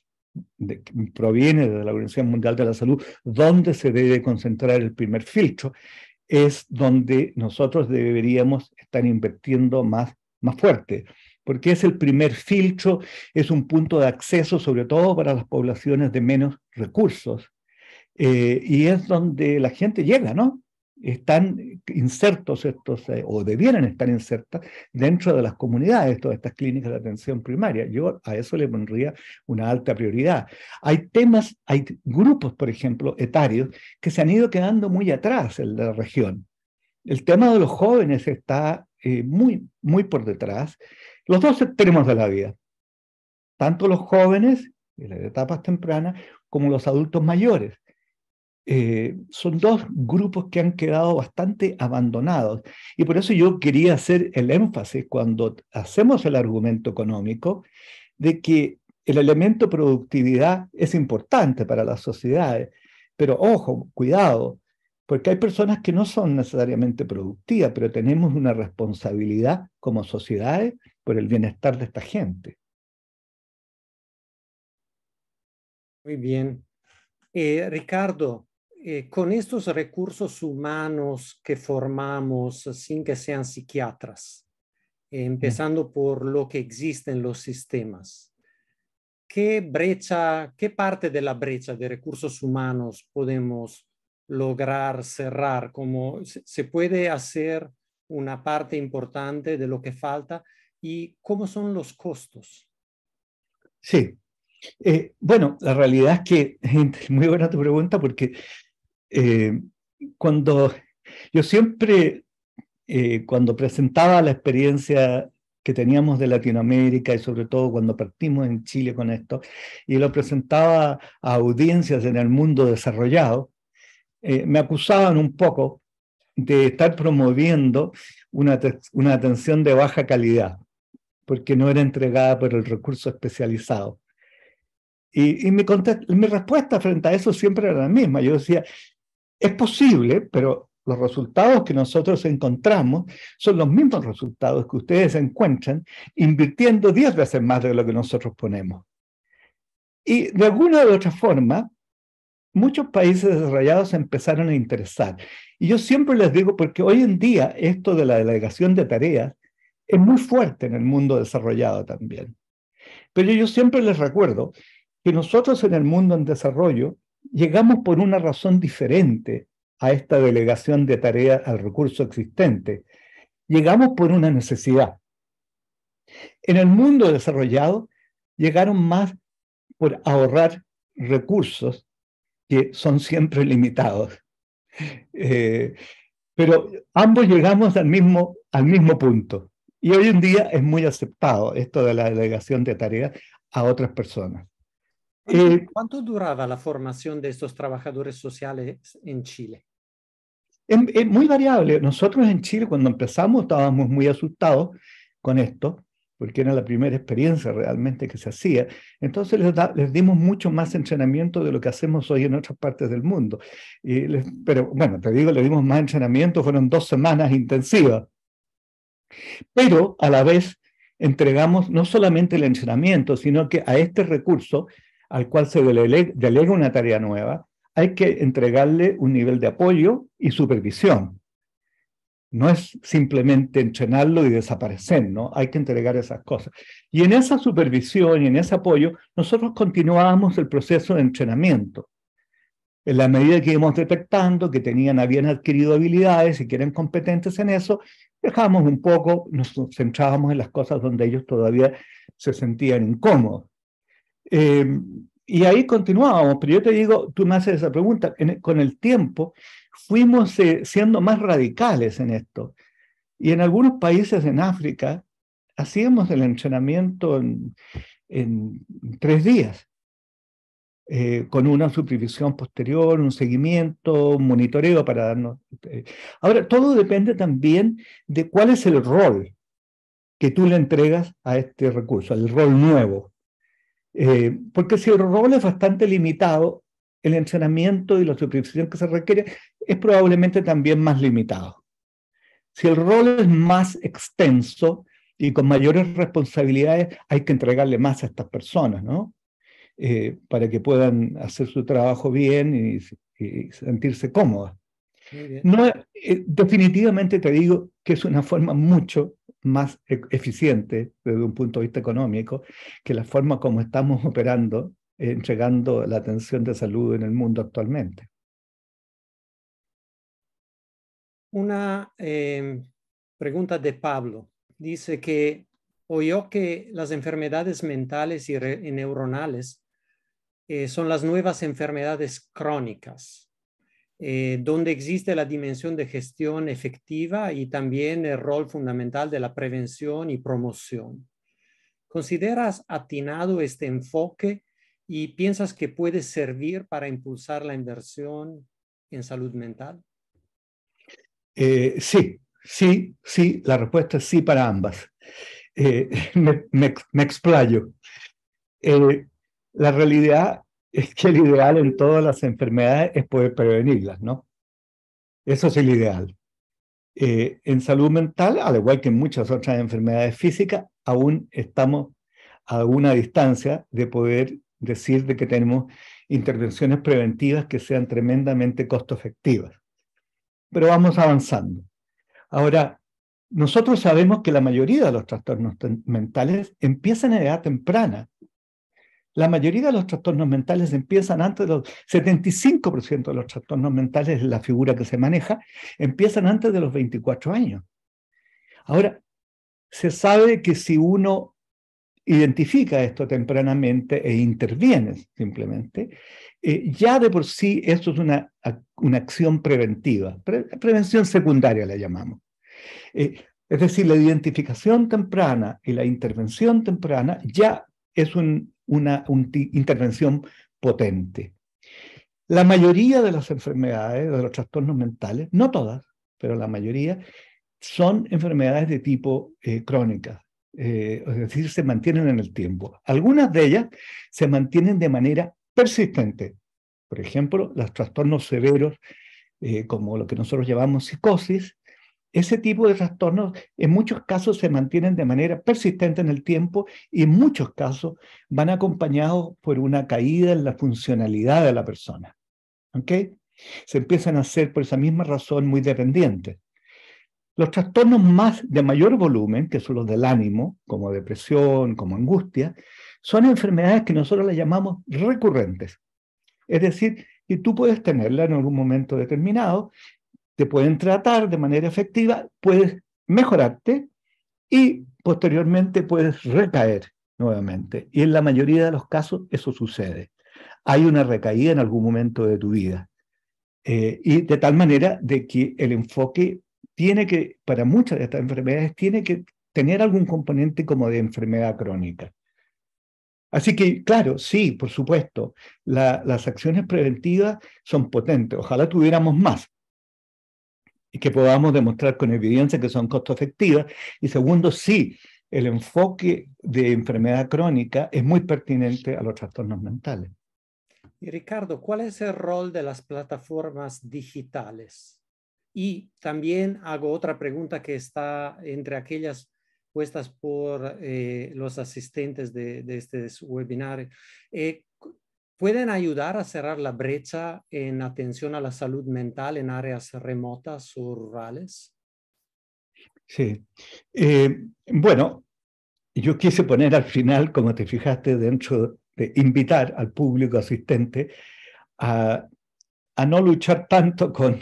proviene de la Organización Mundial de la Salud, donde se debe concentrar el primer filtro, es donde nosotros deberíamos estar invirtiendo más, más fuerte, porque es el primer filtro, es un punto de acceso, sobre todo para las poblaciones de menos recursos, eh, y es donde la gente llega, ¿no? están insertos estos, eh, o debieran estar insertas dentro de las comunidades, todas estas clínicas de atención primaria. Yo a eso le pondría una alta prioridad. Hay temas, hay grupos, por ejemplo, etarios, que se han ido quedando muy atrás en la región. El tema de los jóvenes está eh, muy, muy por detrás. Los dos extremos de la vida, tanto los jóvenes, en las etapas tempranas, como los adultos mayores. Eh, son dos grupos que han quedado bastante abandonados. Y por eso yo quería hacer el énfasis cuando hacemos el argumento económico de que el elemento productividad es importante para las sociedades. Pero ojo, cuidado, porque hay personas que no son necesariamente productivas, pero tenemos una responsabilidad como sociedades por el bienestar de esta gente. Muy bien. Eh, Ricardo, eh, con estos recursos humanos que formamos sin que sean psiquiatras, empezando por lo que existe en los sistemas, ¿qué brecha, qué parte de la brecha de recursos humanos podemos lograr cerrar? ¿Cómo se puede hacer una parte importante de lo que falta? ¿Y cómo son los costos? Sí, eh, bueno, la realidad es que, *laughs* gente, muy buena tu pregunta, porque eh, cuando yo siempre, eh, cuando presentaba la experiencia que teníamos de Latinoamérica y sobre todo cuando partimos en Chile con esto, y lo presentaba a audiencias en el mundo desarrollado, eh, me acusaban un poco de estar promoviendo una, una atención de baja calidad, porque no era entregada por el recurso especializado. Y, mi, respuesta frente a eso siempre era la misma. Yo decía, es posible, pero los resultados que nosotros encontramos son los mismos resultados que ustedes encuentran invirtiendo 10 veces más de lo que nosotros ponemos. Y de alguna u otra forma, muchos países desarrollados empezaron a interesar. Y yo siempre les digo, porque hoy en día esto de la delegación de tareas es muy fuerte en el mundo desarrollado también. Pero yo siempre les recuerdo que nosotros en el mundo en desarrollo llegamos por una razón diferente a esta delegación de tarea al recurso existente. Llegamos por una necesidad. En el mundo desarrollado llegaron más por ahorrar recursos que son siempre limitados. Eh, pero ambos llegamos al mismo, al mismo punto. Y hoy en día es muy aceptado esto de la delegación de tareas a otras personas. Eh, ¿Cuánto duraba la formación de estos trabajadores sociales en Chile? Es, muy variable. Nosotros en Chile cuando empezamos estábamos muy asustados con esto, porque era la primera experiencia realmente que se hacía. Entonces les, dimos mucho más entrenamiento de lo que hacemos hoy en otras partes del mundo. Y pero bueno, te digo, le dimos más entrenamiento, fueron dos semanas intensivas. Pero a la vez entregamos no solamente el entrenamiento, sino que a este recurso al cual se delega, delega una tarea nueva, hay que entregarle un nivel de apoyo y supervisión. No es simplemente entrenarlo y desaparecer, ¿no? Hay que entregar esas cosas. Y en esa supervisión y en ese apoyo, nosotros continuábamos el proceso de entrenamiento. En la medida que íbamos detectando que tenían, habían adquirido habilidades y que eran competentes en eso, dejábamos un poco, nos centrábamos en las cosas donde ellos todavía se sentían incómodos. Eh, y ahí continuábamos, pero yo te digo, tú me haces esa pregunta, con el tiempo fuimos eh, siendo más radicales en esto. Y en algunos países en África hacíamos el entrenamiento en, tres días, eh, con una supervisión posterior, un seguimiento, un monitoreo para darnos... Ahora, todo depende también de cuál es el rol que tú le entregas a este recurso, el rol nuevo. Eh, porque si el rol es bastante limitado, el entrenamiento y la supervisión que se requiere es probablemente también más limitado. Si el rol es más extenso y con mayores responsabilidades, hay que entregarle más a estas personas, ¿no? Eh, para que puedan hacer su trabajo bien y sentirse cómodas. No, eh, definitivamente te digo que es una forma mucho más e, eficiente desde un punto de vista económico que la forma como estamos operando, eh, entregando la atención de salud en el mundo actualmente. Una em, pregunta de Pablo. Dice que oyó que las enfermedades mentales y neuronales eh, son las nuevas enfermedades crónicas eh, donde existe la dimensión de gestión efectiva y también el rol fundamental de la prevención y promoción. ¿Consideras atinado este enfoque y piensas que puede servir para impulsar la inversión en salud mental? Eh, sí, sí, sí, la respuesta es sí para ambas. Eh, *laughs* me, explayo. la realidad es que el ideal en todas las enfermedades es poder prevenirlas, ¿no? Eso es el ideal. Eh, en salud mental, al igual que en muchas otras enfermedades físicas, aún estamos a una distancia de poder decir de que tenemos intervenciones preventivas que sean tremendamente costo efectivas. Pero vamos avanzando. Ahora, nosotros sabemos que la mayoría de los trastornos mentales empiezan en edad temprana la mayoría de los trastornos mentales empiezan antes de los 75% de los trastornos mentales, la figura que se maneja, empiezan antes de los 24 años. Ahora, se sabe que si uno identifica esto tempranamente e interviene simplemente, eh, ya de por sí esto es una, una acción preventiva, prevención secundaria la llamamos. Eh, es decir, la identificación temprana y la intervención temprana ya es un una, intervención potente. La mayoría de las enfermedades, de los trastornos mentales, no todas, pero la mayoría, son enfermedades de tipo eh, crónica, eh, es decir, se mantienen en el tiempo. Algunas de ellas se mantienen de manera persistente. Por ejemplo, los trastornos severos, eh, como lo que nosotros llamamos psicosis, ese tipo de trastornos en muchos casos se mantienen de manera persistente en el tiempo y en muchos casos van acompañados por una caída en la funcionalidad de la persona. ¿Ok? Se empiezan a ser por esa misma razón muy dependientes. Los trastornos más de mayor volumen, que son los del ánimo, como depresión, como angustia, son enfermedades que nosotros las llamamos recurrentes. Es decir, que tú puedes tenerla en algún momento determinado te pueden tratar de manera efectiva, puedes mejorarte y posteriormente puedes recaer nuevamente. Y en la mayoría de los casos eso sucede. Hay una recaída en algún momento de tu vida. Eh, y de tal manera de que el enfoque tiene que, para muchas de estas enfermedades, tiene que tener algún componente como de enfermedad crónica. Así que, claro, sí, por supuesto, las acciones preventivas son potentes. Ojalá tuviéramos más, y que podamos demostrar con evidencia que son costo efectivas. Y segundo, sí, el enfoque de enfermedad crónica es muy pertinente a los trastornos mentales. Y Ricardo, ¿cuál es el rol de las plataformas digitales? Y también hago otra pregunta que está entre aquellas puestas por eh, los asistentes de, de este webinar. Eh, pueden ayudar a cerrar la brecha en atención a la salud mental en áreas remotas o rurales? Sí. Eh, bueno, yo quise poner al final, como te fijaste, dentro de invitar al público asistente a, a no luchar tanto con...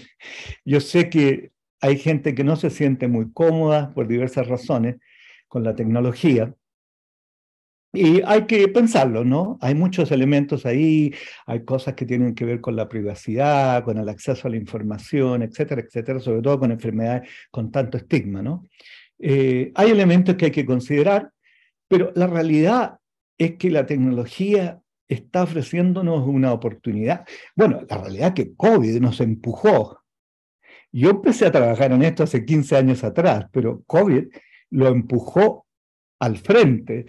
Yo sé que hay gente que no se siente muy cómoda por diversas razones con la tecnología, y hay que pensarlo, ¿no? Hay muchos elementos ahí, hay cosas que tienen que ver con la privacidad, con el acceso a la información, etcétera, etcétera, sobre todo con enfermedades con tanto estigma, ¿no? Eh, hay elementos que hay que considerar, pero la realidad es que la tecnología está ofreciéndonos una oportunidad. Bueno, la realidad es que COVID nos empujó. Yo empecé a trabajar en esto hace 15 años atrás, pero COVID lo empujó al frente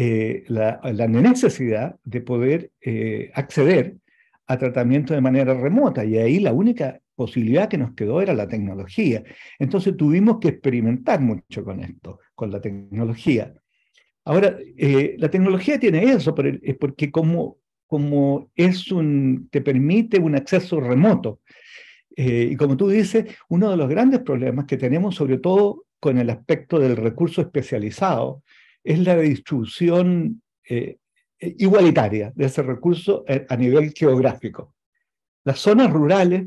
eh, la, necesidad de poder eh, acceder a tratamiento de manera remota y ahí la única posibilidad que nos quedó era la tecnología. Entonces tuvimos que experimentar mucho con esto, con la tecnología. Ahora, eh, la tecnología tiene eso, porque como, como es un, te permite un acceso remoto. y como tú dices, uno de los grandes problemas que tenemos, sobre todo con el aspecto del recurso especializado, es la distribución eh, eh, igualitaria de ese recurso eh, a nivel geográfico. Las zonas rurales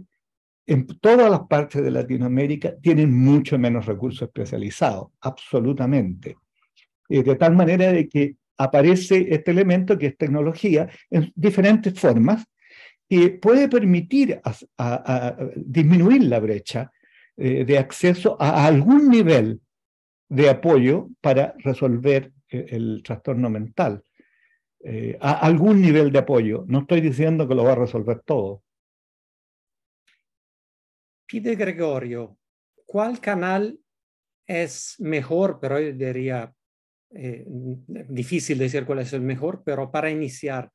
en todas las partes de Latinoamérica tienen mucho menos recursos especializados, absolutamente. de tal manera de que aparece este elemento que es tecnología en diferentes formas que puede permitir disminuir la brecha de acceso a algún nivel de apoyo para resolver e-, el, trastorno mental. Eh, a algún nivel de apoyo. No estoy diciendo que lo va a resolver todo. Pide Gregorio, ¿cuál canal es mejor? Pero yo diría, eh, difícil decir cuál es el mejor, pero para iniciar,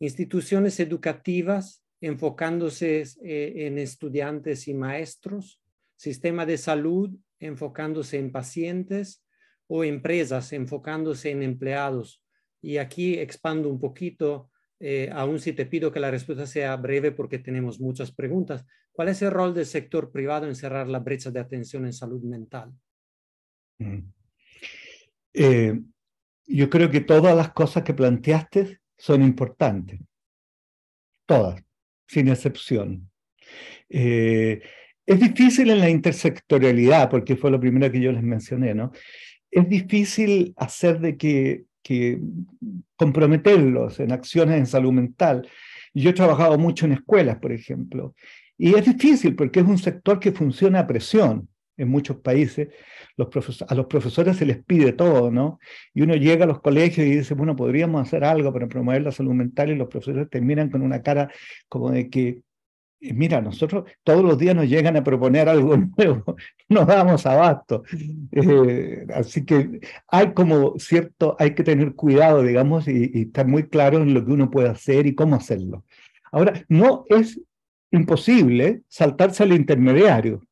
instituciones educativas enfocándose eh, en estudiantes y maestros, sistema de salud enfocándose en pacientes o empresas enfocándose en empleados. Y aquí expando un poquito, eh, aún si te pido que la respuesta sea breve porque tenemos muchas preguntas. ¿Cuál es el rol del sector privado en cerrar la brecha de atención en salud mental? Mm. Eh, yo creo que todas las cosas que planteaste son importantes. Todas, sin excepción. Eh, es difícil en la intersectorialidad, porque fue lo primero que yo les mencioné, ¿no? Es difícil hacer de que, que comprometerlos en acciones en salud mental. Yo he trabajado mucho en escuelas, por ejemplo, y es difícil porque es un sector que funciona a presión. En muchos países los a los profesores se les pide todo, ¿no? Y uno llega a los colegios y dice, bueno, podríamos hacer algo para promover la salud mental y los profesores terminan con una cara como de que mira, nosotros todos los días nos llegan a proponer algo *laughs* nuevo, no damos abasto. Eh, así que hay como cierto, hay que tener cuidado, digamos, y, estar muy claro en lo que uno puede hacer y cómo hacerlo. Ahora, no es imposible saltarse al intermediario,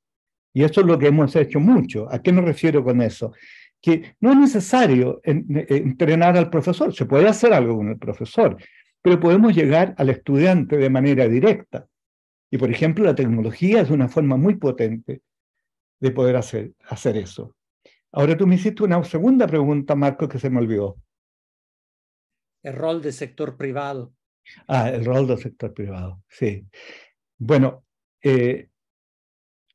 y eso es lo que hemos hecho mucho. ¿A qué me refiero con eso? Que no es necesario eh, entrenar al profesor, se puede hacer algo con el profesor, pero podemos llegar al estudiante de manera directa. Y por ejemplo, la tecnología es una forma muy potente de poder hacer, hacer eso. Ahora tú me hiciste una segunda pregunta, Marco, que se me olvidó. El rol del sector privado. Ah, el rol del sector privado, sí. Bueno, eh,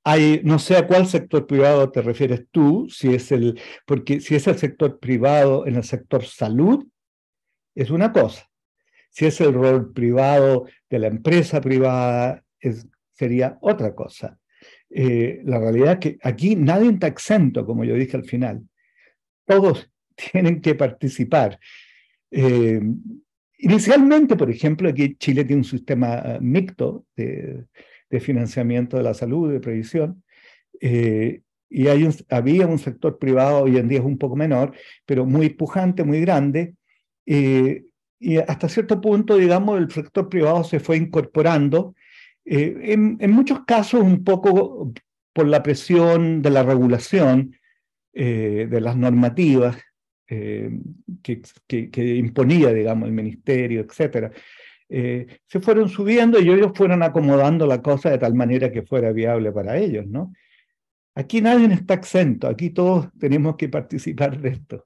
hay, no sé a cuál sector privado te refieres tú, si es el, porque si es el sector privado en el sector salud, es una cosa. Si es el rol privado de la empresa privada sería otra cosa. Eh, la realidad es que aquí nadie está exento, como yo dije al final. Todos *laughs* tienen que participar. Eh, inicialmente, por ejemplo, aquí Chile tiene un sistema eh, mixto de, financiamiento de la salud, de previsión, y hay había un sector privado, hoy en día es un poco menor, pero muy pujante, muy grande, y hasta cierto punto, digamos, el sector privado se fue incorporando eh, en, muchos casos, un poco por la presión de la regulación, eh, de las normativas eh, que, que, imponía, digamos, el ministerio, etc., se fueron subiendo y ellos fueron acomodando la cosa de tal manera que fuera viable para ellos, ¿no? Aquí nadie está exento, aquí todos tenemos que participar de esto.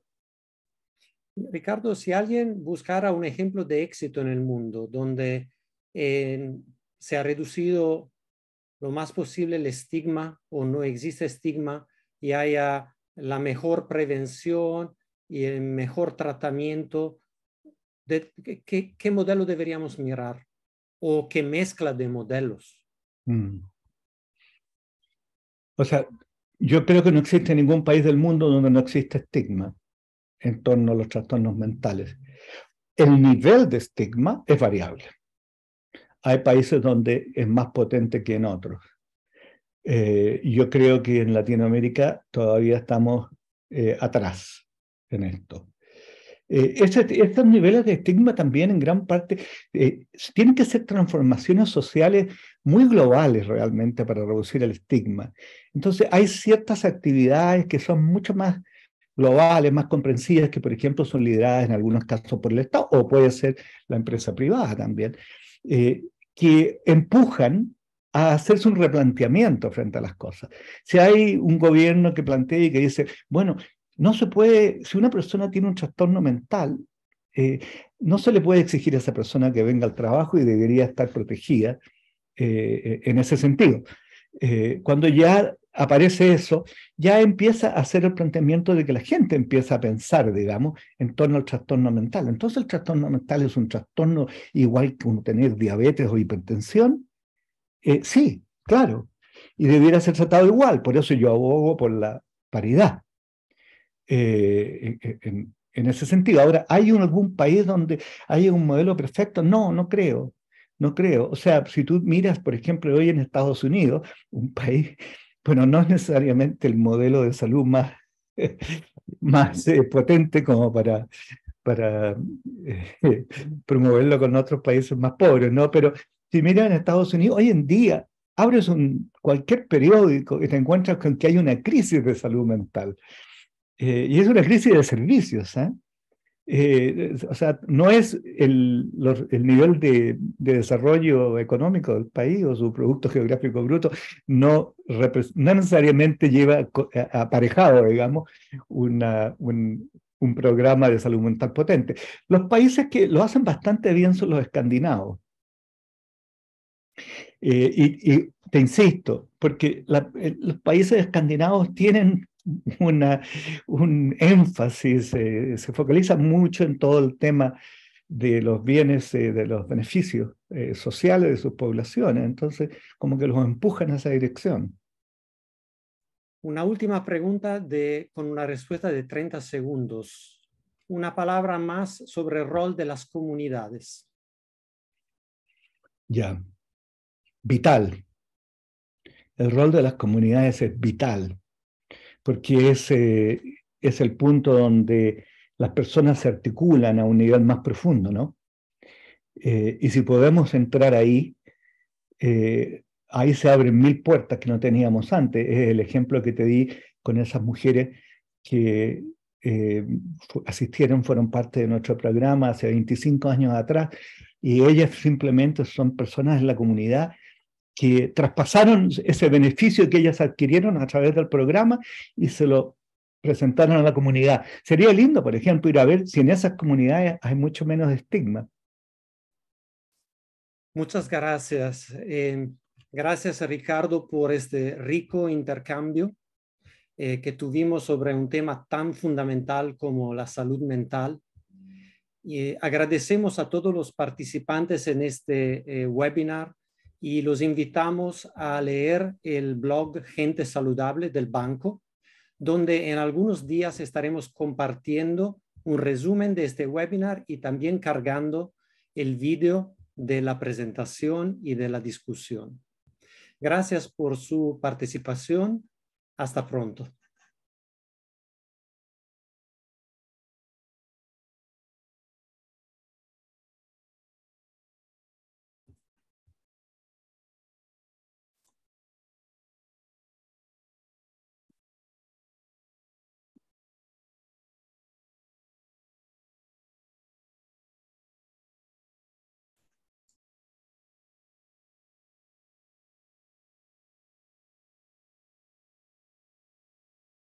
Ricardo, si alguien buscara un ejemplo de éxito en el mundo donde se ha reducido lo más posible el estigma o no existe estigma y haya la mejor prevención y el mejor tratamiento, ¿qué, modelo deberíamos mirar? ¿O qué mezcla de modelos? Mm. O sea, yo creo que no existe ningún país del mundo donde no existe estigma en torno a los trastornos mentales. El nivel de estigma es variable hay países donde es más potente que en otros. Eh, yo creo que en Latinoamérica todavía estamos eh, atrás en esto. Eh, estos niveles de estigma también en gran parte tienen que ser transformaciones sociales muy globales realmente para reducir el estigma. Entonces hay ciertas actividades que son mucho más globales, más comprensivas, que por ejemplo son lideradas en algunos casos por el Estado o puede ser la empresa privada también que empujan a hacerse un replanteamiento frente a las cosas. Si hay un gobierno que plantea y que dice, bueno, no se puede, si una persona tiene un trastorno mental, eh, no se le puede exigir a esa persona que venga al trabajo y debería estar protegida eh, eh, en ese sentido. cuando ya aparece eso, ya empieza a hacer el planteamiento de que la gente empieza a pensar, digamos, en torno al trastorno mental. Entonces el trastorno mental es un trastorno igual que tener diabetes o hipertensión. Eh, sí, claro, y debiera ser tratado igual, por eso yo abogo por la paridad. Eh, e, e, en, ese sentido, ahora, ¿hay algún país donde haya un modelo perfecto? No, no creo, no creo. O sea, si tú miras, por ejemplo, hoy en Estados Unidos, un país bueno, no es necesariamente el modelo de salud más, *laughs* más eh, potente como para, para eh, *laughs* promoverlo con otros países más pobres, ¿no? Pero si miran a Estados Unidos, hoy en día abres un, cualquier periódico y te encuentras con que hay una crisis de salud mental. Eh, y es una crisis de servicios, ¿eh? Eh, o sea, no es el, nivel de, desarrollo económico del país o su Producto Geográfico Bruto, no, necesariamente lleva eh, aparejado, digamos, un, programa de salud mental potente. Los países que lo hacen bastante bien son los escandinavos. Eh, y, te insisto, porque los países escandinavos tienen un énfasis, eh, se focaliza mucho en todo el tema de los bienes, eh, de los beneficios eh, sociales de sus poblaciones. Entonces, como que los empuja en esa dirección. Una última pregunta de, con una respuesta de 30 segundos. Una palabra más sobre el rol de las comunidades. Ya. Vital. El rol de las comunidades es vital porque eh, es, el punto donde las personas se articulan a un nivel más profundo, ¿no? Eh, y si podemos entrar ahí, eh, ahí se abren mil puertas que no teníamos antes. Es el ejemplo que te di con esas mujeres que asistieron, fueron parte de nuestro programa hace 25 años atrás, y ellas simplemente son personas de la comunidad que traspasaron ese beneficio que ellas adquirieron a través del programa y se lo presentaron a la comunidad. Sería lindo, por ejemplo, ir a ver si en esas comunidades hay mucho menos estigma. Muchas gracias. Em, gracias, Ricardo, por este rico intercambio eh, que tuvimos sobre un tema tan fundamental como la salud mental. Y eh, agradecemos a todos los participantes en este eh, webinar y los invitamos a leer el blog Gente Saludable del banco, donde en algunos días estaremos compartiendo un resumen de este webinar y también cargando el video de la presentación y de la discusión. Gracias por su participación. Hasta pronto.